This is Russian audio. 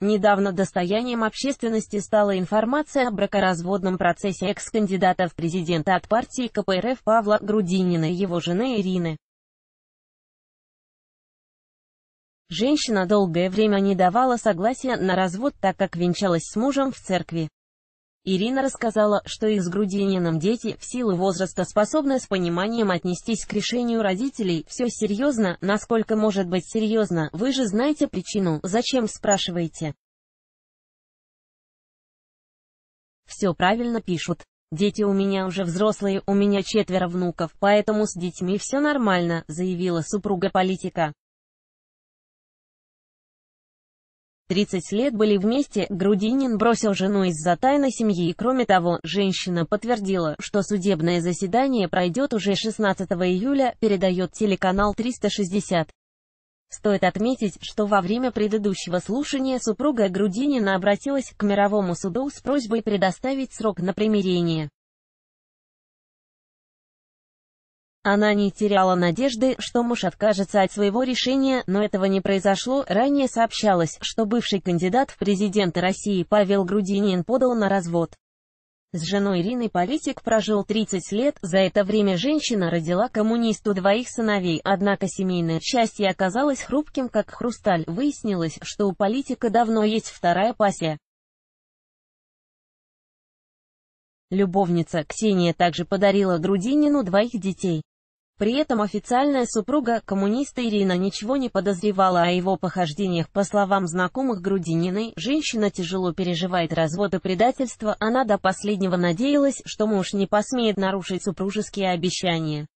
Недавно достоянием общественности стала информация о бракоразводном процессе экс-кандидата в президенты от партии КПРФ Павла Грудинина и его жены Ирины. Женщина долгое время не давала согласия на развод, так как венчалась с мужем в церкви. Ирина рассказала, что их с Грудининым дети, в силу возраста способны с пониманием отнестись к решению родителей, все серьезно, насколько может быть серьезно, вы же знаете причину, зачем спрашиваете. Все правильно пишут. Дети у меня уже взрослые, у меня четверо внуков, поэтому с детьми все нормально, заявила супруга политика. 30 лет были вместе, Грудинин бросил жену из-за тайны семьи и кроме того, женщина подтвердила, что судебное заседание пройдет уже 16 июля, передает телеканал 360. Стоит отметить, что во время предыдущего слушания супруга Грудинина обратилась к мировому суду с просьбой предоставить срок на примирение. Она не теряла надежды, что муж откажется от своего решения, но этого не произошло. Ранее сообщалось, что бывший кандидат в президенты России Павел Грудинин подал на развод. С женой Ириной политик прожил 30 лет, за это время женщина родила коммунисту двоих сыновей, однако семейное счастье оказалось хрупким как хрусталь, выяснилось, что у политика давно есть вторая пассия. Любовница Ксения также подарила Грудинину двоих детей. При этом официальная супруга коммуниста Ирина ничего не подозревала о его похождениях. По словам знакомых Грудининой, женщина тяжело переживает развод и предательство, она до последнего надеялась, что муж не посмеет нарушить супружеские обещания.